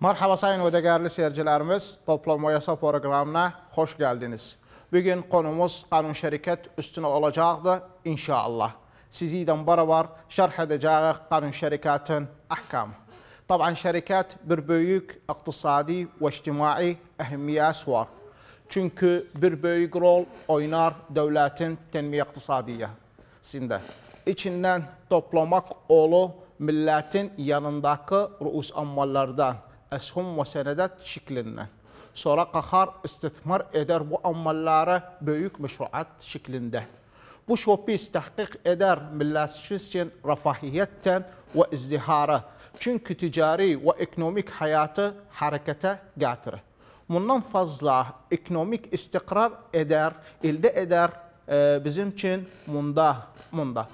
Merhaba sayın ve değerli seyircilerimiz, Toplam Yasa programına hoş geldiniz. Bugün konumuz kanun şirket üstüne olacaktı inşallah. Sizden beraber şerh edeceğiz kanun şirketin ahkamı. Taban şirket bir büyük iktisadi ve içtimai ehemmiyesi var. Çünkü bir büyük rol oynar devletin tenmiye iktisadiyesinde. İçinden toplamak oğlu milletin yanındaki ruus ammallardan əshum və sənədət şiklindən. Sonra qaxar istitmar edər bu amalları büyük məşruat şiklində. Bu şopis təhqiq edər millətçimiz üçün rəfahiyyətdən ve izdihara. çünkü ticari ve ekonomik həyatı hərəkətə gətirir. Bundan fazla ekonomik istiqrar edər, elde edər e, bizim için bunda, bunda.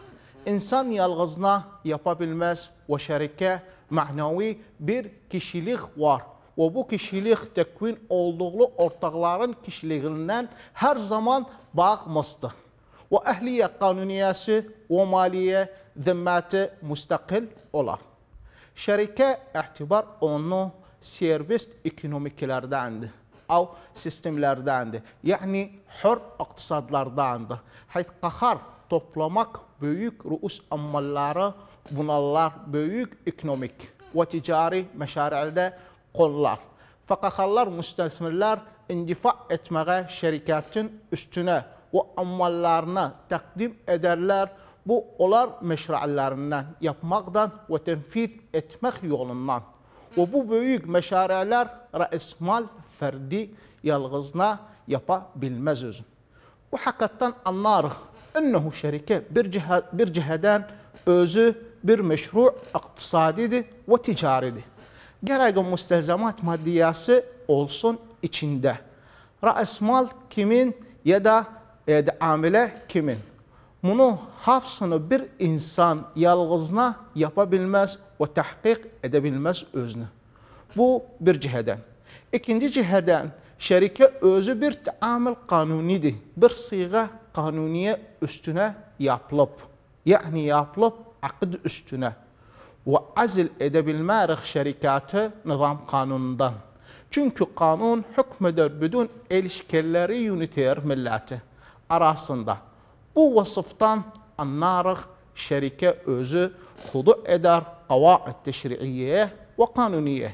İnsan yalğızına yapabilmez ve şerike mənavi bir kişilik var və bu kişilik təkvin olduğu ortaqların kişiliyindən hər zaman bağmızdır. Və əhliyyə qanuniyyəsi və maliyyə zimməti müstəqil olar. Şərikə əhtibar onu serbest ekonomiklərdəndir. او sistemlərdəndir. Yəni hür iqtisadlardandır. Hayt qaxar toplamaq böyük rüus ammalları bunallar büyük ekonomik ve ticari meşarilerde kollar. Fakakallar, müstesmirler indifa etmeye şirketin üstüne ve amallarına, takdim ederler. Bu olar meşrallerinden yapmaktan ve tenfiz etmek yolundan. Ve bu büyük meşareler resmal ferdi yalgızna yapabilmez özün. Bu hakikaten anlarız. Ennehu şerike bir, cihad, bir ciheden özü bir meşru iktisadidir ve ticaridir. Gerek müstehzemat maddiyası olsun içinde. Raesmal kimin ya da e, de, kimin? Bunu hapsını bir insan yalgızına yapabilmez ve tahkik edebilmez özünü. Bu bir ciheden. İkinci ciheden şerike özü bir taamül kanunidir. Bir sıyga kanuniye üstüne yapılıp. Yani yapılıp akıd üstüne ve azil edebilme şerikatı nizam kanunundan. Çünkü kanun hükmeder bütün ilişkileri yönetir milleti arasında. Bu vasıftan anlarıq şerike özü kudu eder kavaid teşriiye ve kanuniye.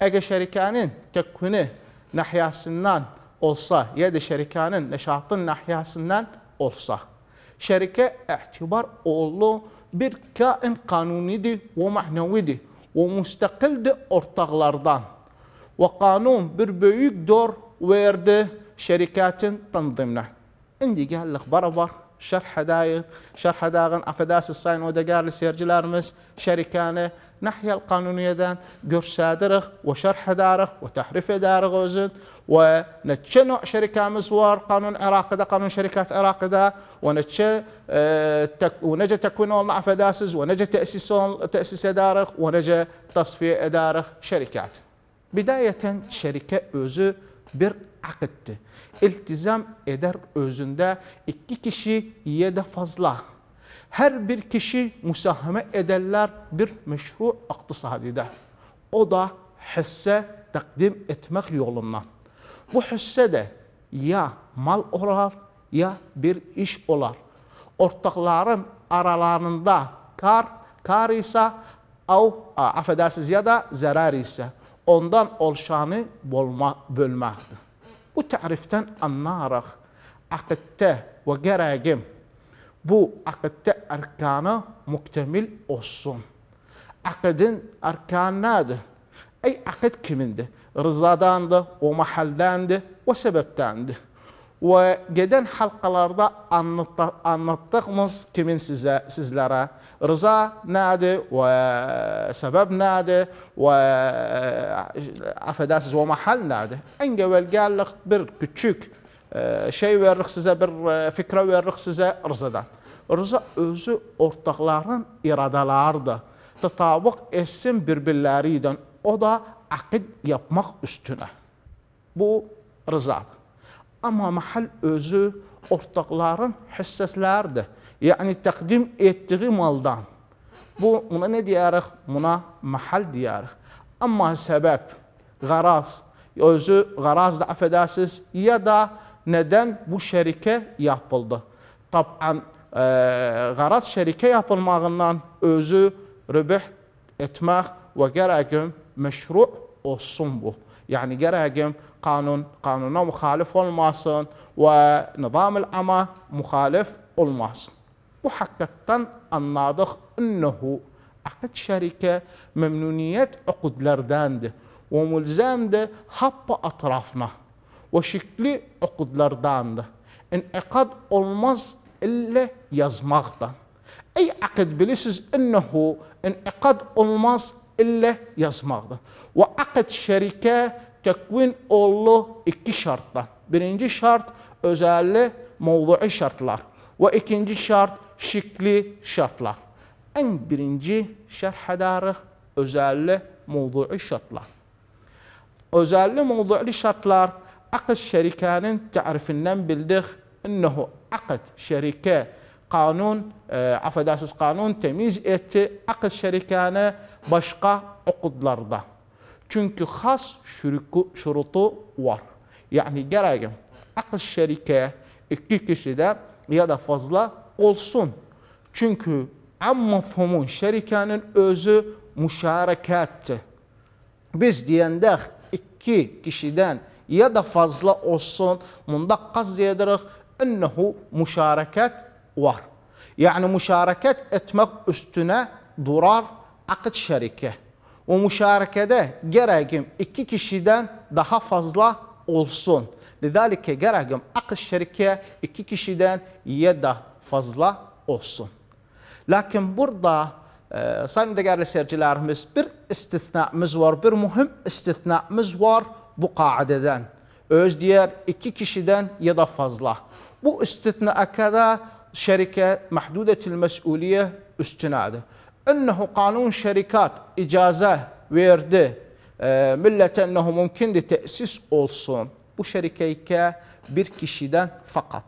Eğer şerikenin tekvini nahyasından olsa ya da şerikenin neşatın nahyasından olsa şerike ihtibar oğlu bir kain kanunidir ve mahnevidir ve müstakildir ortaklardan. Ve kanun bir büyük dor verdi şirketin tanzimine. Şimdi gel var. شرح داير شرح داغن افداس الساين ودقار لسيرجي مس شركانة ناحية القانونية دان قرسا درخ وشرح دارخ وتحريف دارغ وزد ونتشنو شركة مزور قانون عراق دا قانون شركات عراق دا ونتش آه، ونجا تكوين مع فداسز ونجا تأسيس تأسيس دارخ ونجا تصفية دارخ شركات بداية شركة أوزو بر akıttı. İltizam eder özünde iki kişi ya da fazla. Her bir kişi musahame ederler bir meşru iktisadide. O da hisse takdim etmek yolundan. Bu hisse de ya mal olar ya bir iş olar. Ortakların aralarında kar, kar ise av, affedersiniz ya da zarar ise ondan olşanı bölmektir. وتعرفتن النارخ عقدته وجراجم بو عقدت أركانا مكتمل أصون عقدن أركان نادر أي عقد كمنده رزادان ده ومحلان ده وسببتان ده ve geden halkalarda anlattı, anlattığımız kimin size, sizlere rıza nerede ve sebep nerede ve affedersiniz ve mahal nerede? En evvel geldik bir küçük e, şey veririk size, bir e, fikre veririk size rızadan. Rıza özü ortakların iradalardı. Tetabuk etsin birbirleriyden. O da akid yapmak üstüne. Bu rızadır ama mahal özü ortakların hissəslərdir. yani, təqdim etdiyi maldan. Bu, buna nə deyərik? Buna məhəl deyərik. Amma səbəb, qaraz, özü qaraz da affedəsiz, ya da neden bu şərikə yapıldı? Taban, e, qaraz şərikə yapılmağından özü rübih etmək ve gərəqim məşru olsun bu. yani gərəqim məşru قانون قانون مخالف والماصن ونظام العمى مخالف والماصن وحقيقة الناضخ أنه عقد شركة ممنونية عقد ده وملزام ده حب أطرافنا وشكلي عقد da انعقاد olmaz إلا yazmaktan. أي عقد بليسز أنه انعقاد olmaz إلا yazmaktan. وعقد شركة təkvin olunur iki şartla. Birinci şart özəlli mövzui şartlar Ve ikinci şart şikli şartlar. Ən birinci şərh edərik özəlli mövzui şartlar. Özəlli mövzui şartlar aqd şərikənin tərifindən bildik. İnnehu aqd şərikə kanun, e, affedersiniz kanun temiz etti akıl şerikane başka okudlarda. Çünkü has şürükü, şurutu var. Yani gereğim akıl şerike iki kişiden ya da fazla olsun. Çünkü amma fumun şerikenin özü müşarekattı. Biz diyende iki kişiden ya da fazla olsun bunda kaz edirik ennehu müşareket var. Yani müşareket etmek üstüne durar akıl şerike. O müşarekede gereğim iki kişiden daha fazla olsun. Lidalike gereğim akış şerike iki kişiden ya da fazla olsun. Lakin burada e, sayın değerli seyircilerimiz bir istisnamız var. Bir mühim istisnamız var bu kaideden. Öz diğer iki kişiden ya da fazla. Bu istisna kadar şerike mehdudetül mesuliye üstünadır. انه kanun şirket icaze verdi e, ee, millete mümkün de tesis olsun bu şirkeyke bir kişiden fakat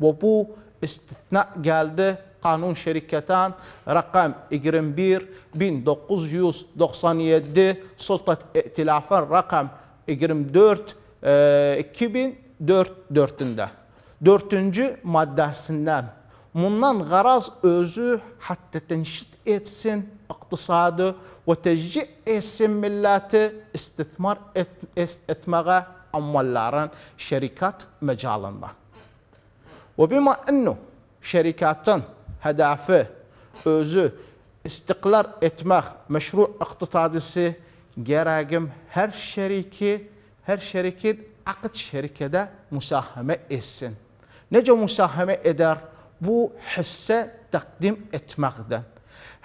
ve bu istisna geldi kanun şirketten rakam 21 1997 sultat ihtilafın rakam 24 e, 2004 dörtünde. Dördüncü maddesinden Bundan qaraz özü hatta tenşit etsin iqtisadı ve tecci etsin milleti istismar et, et, etmeye ammalların şerikat mecalında. Ve bima ennu şerikatın hedefi özü istiklal etmek meşru iktisadisi gereğim her şeriki her şerikin akıt şerikede musahame etsin. Nece musahame eder? بو حسة تقدم اتمقدن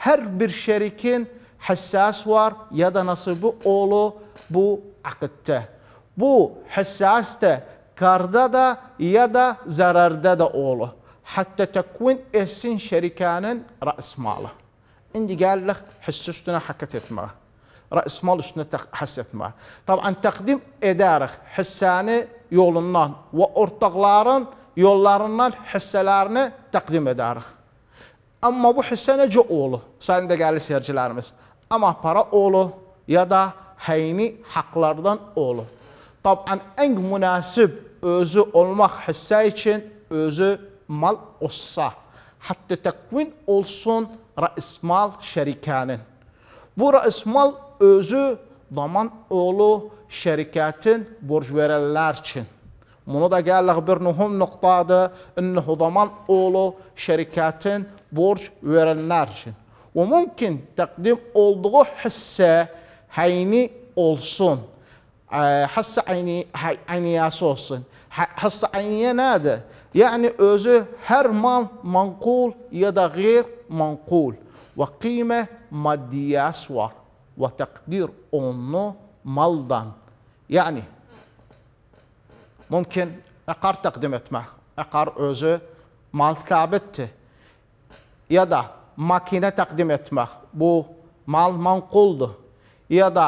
هر بر شركين حساس وار يدا نصيب اولو بو عقدته بو حساس تا كاردا دا يدا زرردا دا اولو حتى تكون اسين شركان رأس ماله عندي قال لك حسستنا حكت اتمقى رأس مال اسنا حسست طبعا تقدم ادارخ حساني يولنان وارتقلارن و yollarından hisselerini, təqdim edərik. Ama bu hisse necə olur? Sayın də gəlir seyircilərimiz. Amma para olur ya da həyni haqlardan olur. Taban en münasib özü olmaq hisse için özü mal olsa, hatta təqvin olsun rəismal şərikənin. Bu rəismal özü zaman oğlu şirketin borc verenler için. Bunu da قال أخبرنهم noktadı أنه zaman oğlu şirketin borç verenler için. Ve mümkün takdim olduğu hisse hayni olsun. Hisse ayni, ayniyası olsun. Hisse ayniye nedir? Yani özü her mal mankul ya da gayr mankul. Ve kime maddiyası var. Ve takdir onu maldan. Yani Mümkün عقار تقديم etmək. Əqar özü mal sabitdir. Ya da makine təqdim etmək. Bu mal manquldur. Ya da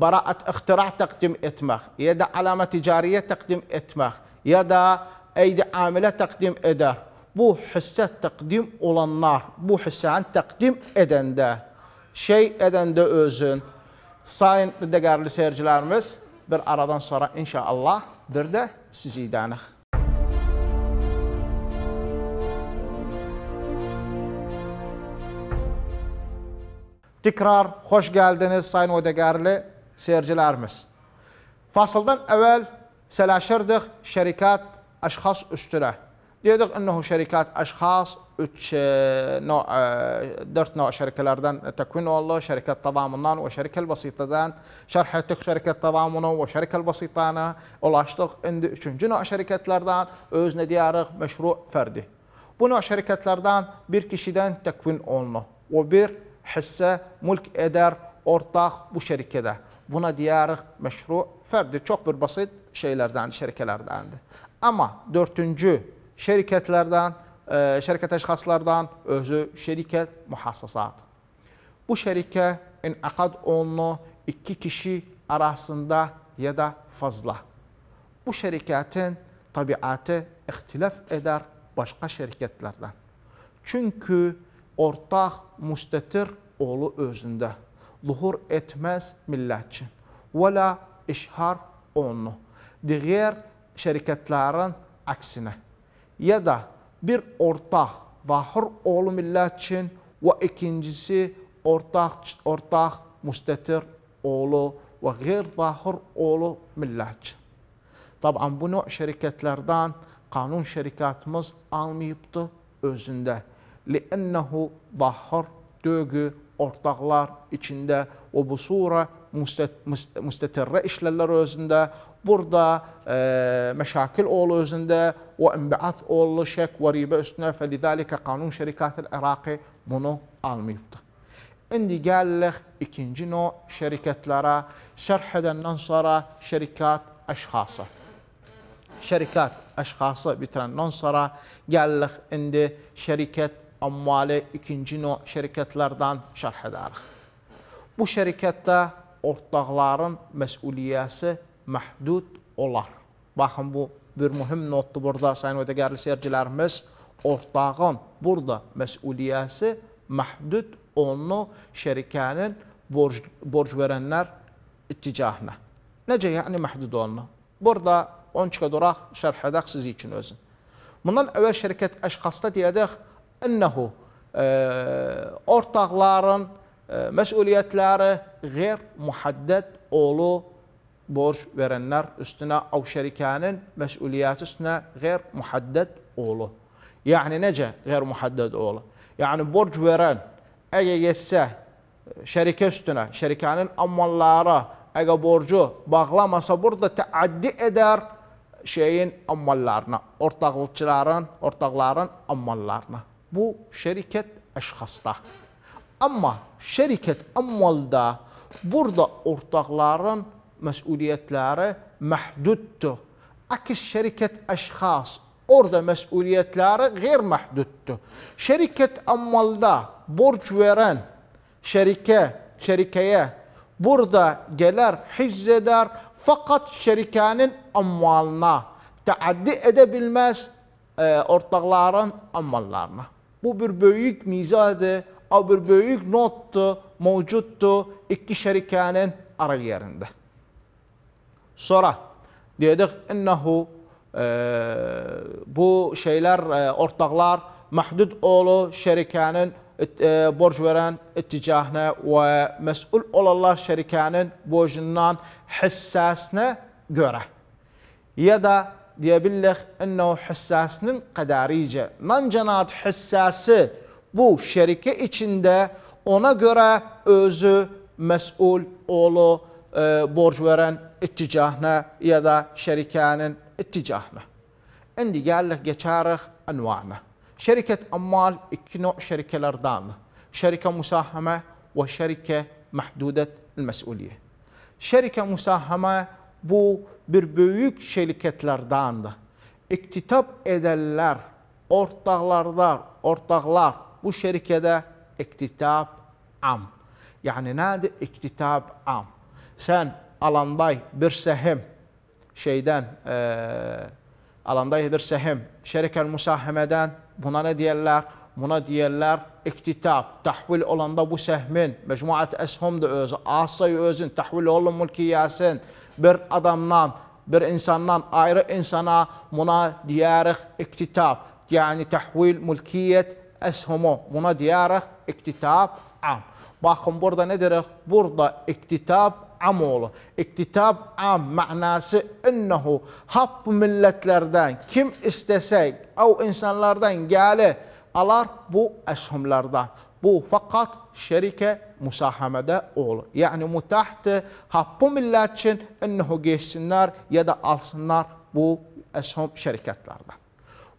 براءة اختراع تقديم etmək. Ya da alamə ticariyə təqdim etmək. Ya da eydi amilə təqdim edər. Bu hissə təqdim olanlar, bu hissəni təqdim edəndə, şey edəndə özün, sayın dəyərli seyircilərimiz, bir aradan sonra inşallah درده سزيدانخ Tekrar hoş geldiniz Sayın Odegarlı seyircilerimiz. Fasıldan evvel selaşırdık şerikat aşxas üstüne. Dedik innehu şerikat aşxas üç نوع e, e, dört نوع şirketlerden tekvin oldu. Şirket tadamundan ve şirket basitadan şerh ettik şirket tadamunu ve şirket basitana ulaştık. Şimdi üçüncü نوع şirketlerden öz ne diyarıq meşru ferdi. Bu نوع şirketlerden bir kişiden tekvin olunur. O bir hisse mülk eder ortak bu şirkede. Buna diyarıq meşru ferdi. Çok bir basit şeylerden, şirketlerden Ama dörtüncü şirketlerden ee, şirket əşxaslardan özü şirket mühassasat. Bu şirkə akad onu iki kişi arasında ya da fazla. Bu şirketin tabiatı ixtilaf edər başqa şirkətlərdən. Çünki ortaq müstətir oğlu özündə. Luhur etməz millətçi. Və işhar onu. diğer şirkətlərin aksine Ya da bir ortaq vahir oğlu millət üçün və ikincisi ortaq ortaq müstətir oğlu və qeyr-vahir oğlu millət üçün. Taban bu növ şirkətlərdən qanun şirkətimiz almayıbdır özündə. Li'ənnəhu vahir dögü ortaqlar içində və bu sura müstətirrə işlərlər özündə, burada e, məşakil oğlu özündə, وانبعث اول شك وريبه اسنا فلذلك قانون شركات العراقي منو الميبط عندي قال لك اكنجنو شركات لرا شرح النصرة شركات اشخاصه شركات اشخاصه بتر النصرة قال لك عندي شركات أموال ikinci şirketlerden şerh edilir. Bu şirkette ortakların mesuliyeti mahdud olar. Bakın bu bir mühüm notdur burada sayın və dəyərli seyircilərimiz. Ortağın burada məsuliyyəsi məhdud onu şərikənin borc, borc verənlər itticahına. Necə yəni məhdud olunur? Burada onun ki qədəraq şərh edək siz üçün özün. Bundan əvvəl şirkət əşxasda deyəcək, innəhu e, ortaqların e, məsuliyyətləri qeyr-muhaddəd olub borç verenler üstüne o şerikanin mesuliyeti üstüne gayr muhaddet oğlu. Yani nece gayr muhaddet oğlu? Yani borç veren eğer geçse e, şerike üstüne, şerikanin amalları eğer borcu bağlamasa burada taaddi eder şeyin amallarına, ortaklıkçıların, ortakların amallarına. Bu şirket eşhasta. Ama şirket amalda burada ortakların mesuliyetlere mehduttu. Akis şirket eşhas orada mesuliyetlere gayr mehduttu. Şirket ammalda borç veren şerike, şerikeye burada gelir hizzeder fakat şerikenin ammalına taaddi edebilmez e, ortakların ammallarına. Bu bir büyük mizadı, o bir büyük nottu, mevcuttu iki şerikenin ara yerinde sonra dedik innehu e, bu şeyler e, ortaklar məhdud oğlu şərikənin e, e, borc verən itticahinə və məsul olanlar şərikənin borcundan hissəsinə görə ya da deyə bilərik innehu hissəsinin qədəricə nancanat hissəsi bu şərikə içinde ona göre özü məsul oğlu e, borc verən اتجاهنا يدا شركان اتجاهنا عندي قال لك يشارخ أنواعنا شركة أموال نوع شركة الأردان شركة ve وشركة محدودة المسؤولية şerike musahama bu bir büyük şirketlerdandır. İktitap edenler ortaklarlar, ortaklar bu şirkede iktitap am. Yani nerede iktitap am? Sen alanday bir sehem şeyden e, alanday bir sehem şerikel musahhemeden buna ne diyorlar? Buna diyorlar iktitab. Tahvil olanda bu sehmin mecmuat eshum da özü, asayı özün tahvil olun mülkiyesin bir adamdan bir insandan ayrı insana buna diyarık iktitab. Yani tahvil mülkiyet eshumu. Buna diyarık iktitab am. Bakın burada nedir? Burada iktitab amo'li iktitab am ma'nosi innahu hap milletlerden, kim istasak av insonlardan gali alar bu ashumlardan bu faqat sharika musahamada olur, ya'ni mutahti happu millat uchun innahu gechsinlar yada alsinlar bu ashum sharikatlardan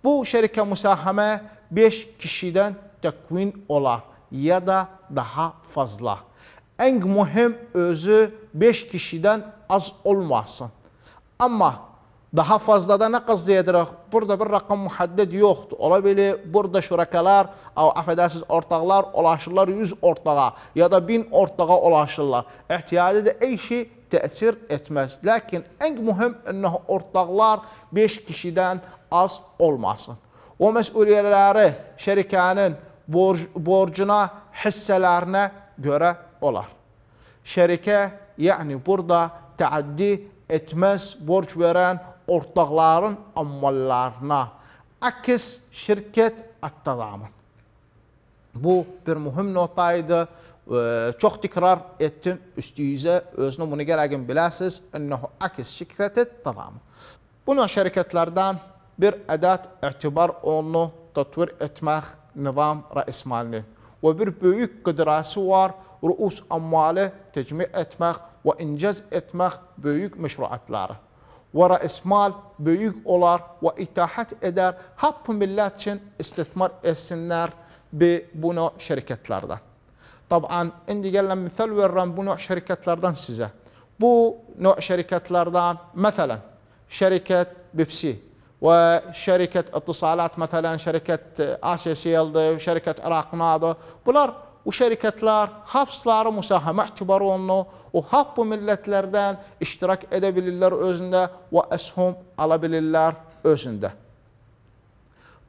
bu sharika musahama besh kishidan takvin olar ya da daha fazla en mühim özü beş kişiden az olmasın. Ama daha fazla da ne kastediyoruz? Burada bir rakam muhadded yoktu. Olabilir burada şurakalar, affedersiniz ortaklar ulaşırlar yüz ortağa ya da bin ortağa ulaşırlar. İhtiyacı da ey şey tesir etmez. Lakin en mühim ennehu ortaklar beş kişiden az olmasın. O mesuliyeleri şerikanın borcuna, hisselerine göre olar. Şərikə, yani burada təaddi etmez borç veren ortaqların amallarına əks şirkət attadamın. Bu bir mühüm notaydı. Ee, Çok tekrar etdim üstüyüzə. Özünə bunu gərəqin biləsiz. Ənəhu əks şirkəti tamam. Buna şirketlerden? bir ədət ətibar onu tatvir etmək nizam rəismalinin. Ve bir büyük qıdrası var ruus ammalı tecmi etmək və incəz etmək böyük məşruətləri. Və rəismal böyük olar və itahət edər, haqqı millət üçün istismar etsinlər bu növ şirkətlərdə. Taban, indi gələn misal verirəm bu növ şirkətlərdən sizə. Bu növ şirkətlərdən, məsələn, şirkət Pepsi, وشركة اتصالات مثلا شركة آسيا سيلد şirket عراق ناضة بلار وşirketler hapsları müsahəmə etibar olunur. O hap bu millətlərdən iştirak edə bilirlər özündə və əshum ala bilirlər özündə.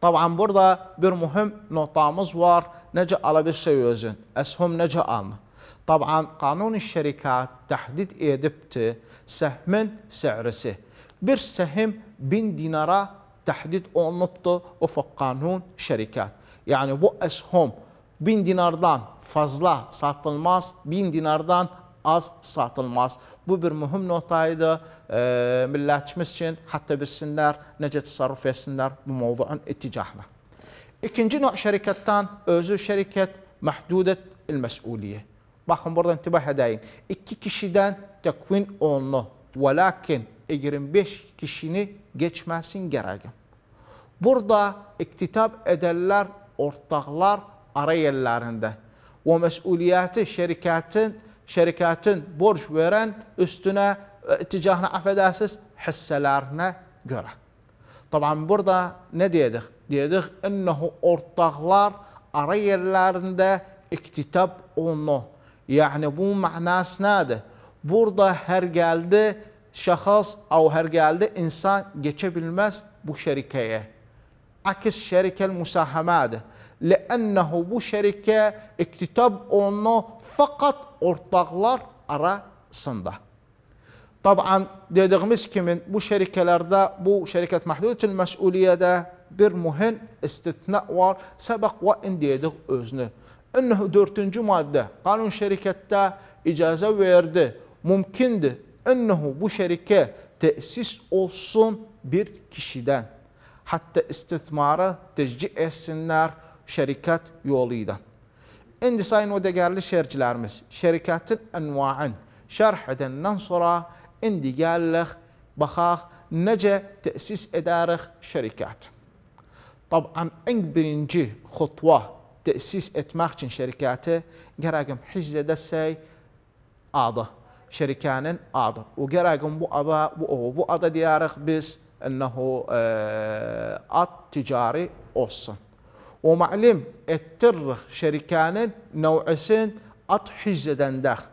Taban burada bir mühüm notamız var. Necə ala bir şey özün? Əshum necə alınır? Taban qanuni şirkət təhdid edibdir səhmin səhrisi. Bir səhm 1000 dinara təhdid olunubdur. O fəq qanun şirkət. Yəni bu əshum bin dinardan fazla satılmaz, bin dinardan az satılmaz. Bu bir mühüm notaydı. E, ee, millətçimiz üçün hətta bilsinlər, necə təsarruf etsinlər bu mövzuun iticahına. İkinci növ şirketten özü şirket, məhdudet il-məsuliyə. Baxın, burada intibah edeyim. İki kişidən təkvin olunu, və lakin 25 kişini geçmesin gərəgin. Burada iktitab edərlər, ortaqlar, ara yerlerinde. O mesuliyeti şirketin şirketin borç veren üstüne ticahına affedersiz hisselerine göre. Tabii burada ne diyedik? Diyedik ennehu ortaklar ara yerlerinde onu. Yani bu manası nedir? Burada her geldi şahıs veya her geldi insan geçebilmez bu şerikeye. Akis şerikel musahamedir. لأنه bu şerike iktitap onu fakat ortaklar arasında. Taban dediğimiz kimin bu şerikelerde bu şirket mahdudetül mesuliyede bir mühim istisna var. Sebek ve in dedik özünü. Ennehu dördüncü madde kanun şirkette icaza verdi. Mümkindi. Ennehu bu şerike tesis olsun bir kişiden. Hatta istismara tecci etsinler. şərikat yolu idi. İndi sayın o dəyərli şərcilərimiz şərikətin ənvaın şərh edəndən sonra indi gəlirik, baxaq necə təsis edərik şərikət. Taban ən birinci xutva təsis etmək üçün şərikəti gərəqim hicz edəsək adı, şərikənin adı. O gərəqim bu ada, bu, bu ada deyərik biz, ənəhu ad ticari olsun. ومعلم الترخ شركان نوعسين أطحز دندخ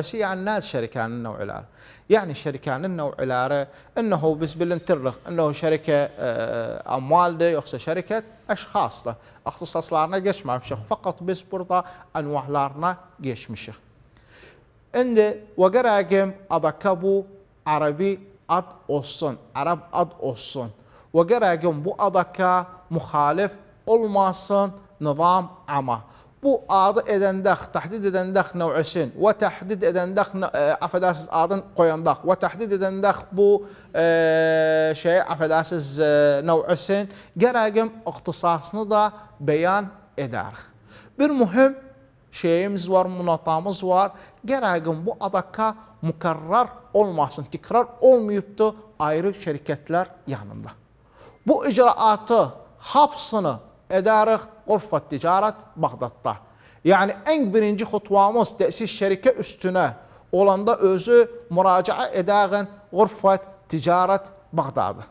سي عن يعني ناس شركان النوع العار يعني شركان النوع العار انه بس بالانترخ انه شركه آه، اموال ده يخص شركه اشخاص له اختصاص لارنا قش مشخ فقط بس برضا انواع لارنا قش مشخ اند وقراجم اضكبو عربي اد اوصن عرب اد اوصن ve gereğin bu adaka muhalif olmasın nizam ama. Bu adı edəndə, təhdid edəndə növəsin və təhdid edəndə, e, affedersiniz, adını qoyanda və təhdid edəndə bu e, şey, affedersiniz, e, növəsin gərəqim ixtisasını da bəyan edərik. Bir mühüm şeyimiz var, münatamız var. Gərəqim bu adaka mükarrar olmasın, tikrar olmayıbdır ayrı şirketler yanında. Bu icraatı, hapsını edərik Qurfa Ticaret Bağdadda. Yani en birinci xutbamız siz şərikə üstüne, olanda özü müraciə edəğin Qurfa Ticaret Bağdadı.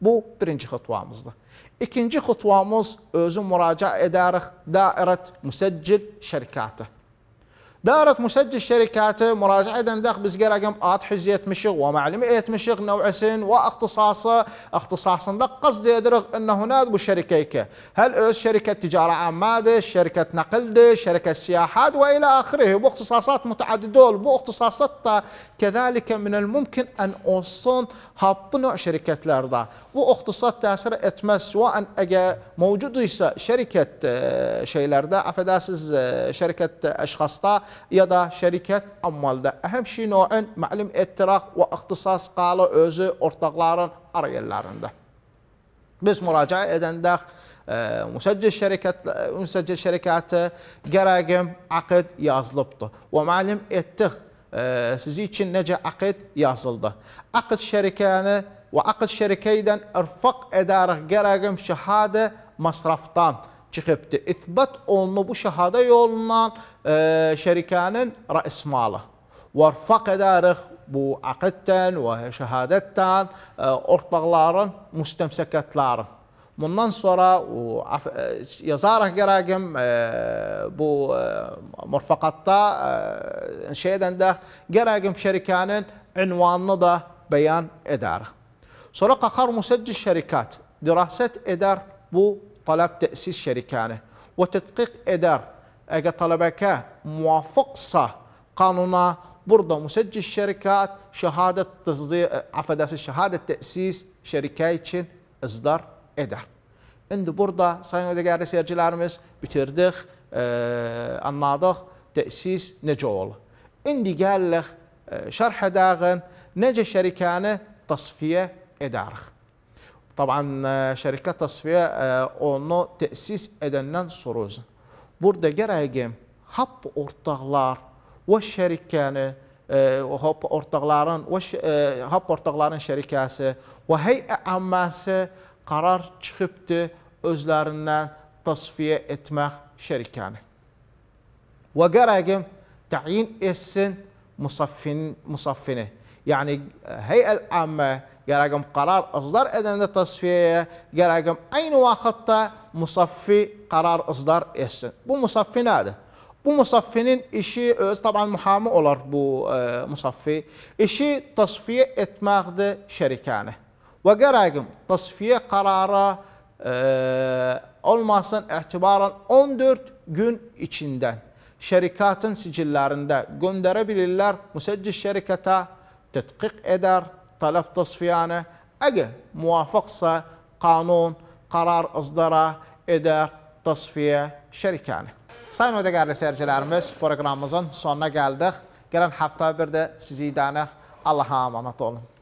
Bu birinci xutbamızdır. İkinci xutbamız özü müraciə edərik Dairət Müsəccil Şərikatı. دارت مسجل شركات مراجعة دندخ بزقر أقم آت حزيت مشغ ومعلمة إيت مشغ نوع سن واختصاصه اختصاص دق قصد يدرغ أن هناك بشركيك هل أس شركة تجارة عمادة شركة نقل شركة سياحات وإلى آخره باختصاصات متعددة باختصاصات كذلك من الممكن أن أوصن هابنوع شركة الأرض واختصاصات تاسر اتمس وأن أجا موجود شركة آه، شيلردا أفداسز آه، شركة أشخاص ya da şirkət ammalda. Həmşi nöən məlum ettiraq və ixtisas qalı özü ortaqların arayərlərində. Biz müraciə edəndə e, müsəccil şirkət müsəccil şirkəti gərəqim aqid yazılıbdır. Və məlum ettiq e, sizi üçün necə aqid yazıldı. Aqid şirkəni və aqid şirkəyidən irfaq edərək gərəqim şəhadə masrafdan çıxıbdır. İthbat olunub bu şahada yolundan e, şərikənin rəis malı. Və edərik bu aqiddən və şəhadətdən e, ortaqların müstəmsəkətlərin. Bundan sonra gerekim gərəqim e, bu e, mürfəqatda e, şey edəndə gerekim şərikənin ünvanını da beyan edər. Sonra qaxar müsəccil şərikat dirasət edər bu طلب تأسيس شركانه وتدقيق إدار أجا طلبك موافق صا قانونا برضا مسجل الشركات شهادة تصدير عفداس الشهادة تأسيس شركايتشن إصدار إدار عند برضا صاين ودقا رسير جلارمس بتردخ أه تأسيس نجول عندي قال لك آه، شرح داغن نجا شركانه تصفية إدارخ Taban şirket tasfiye onu tesis edenden soruyoruz. Burada gereğim hap ortaklar ve şirkeni hap ortakların ve hap ortakların şirkası ve hey'e amması karar çıkıptı özlerinden tasfiye etmek şirkeni. Ve gereğim تعيين اسن مصفن مصفنه يعني هيئه العامه gərəqim karar ızdar edəndə təsfiyəyə, gərəqim eyni vaxtda musaffi karar ızdar etsin. Bu musaffi nədir? Bu musaffinin işi öz taban mühami olar bu e, musaffi. İşi tasfiye etmekdir şerikani. Ve gereğim tasfiye kararı e, olmasın itibaren 14 gün içinden şerikatın sicillerinde gönderebilirler. Müseccil şirkete tetkik eder, طلب تصفيانه اجا موافق صا قانون قرار اصدره ادار تصفيه şerikani. Sayın ve değerli seyircilerimiz, proqramımızın sonuna gəldik. Gələn hafta bir də sizi idənək. Allaha amanat olun.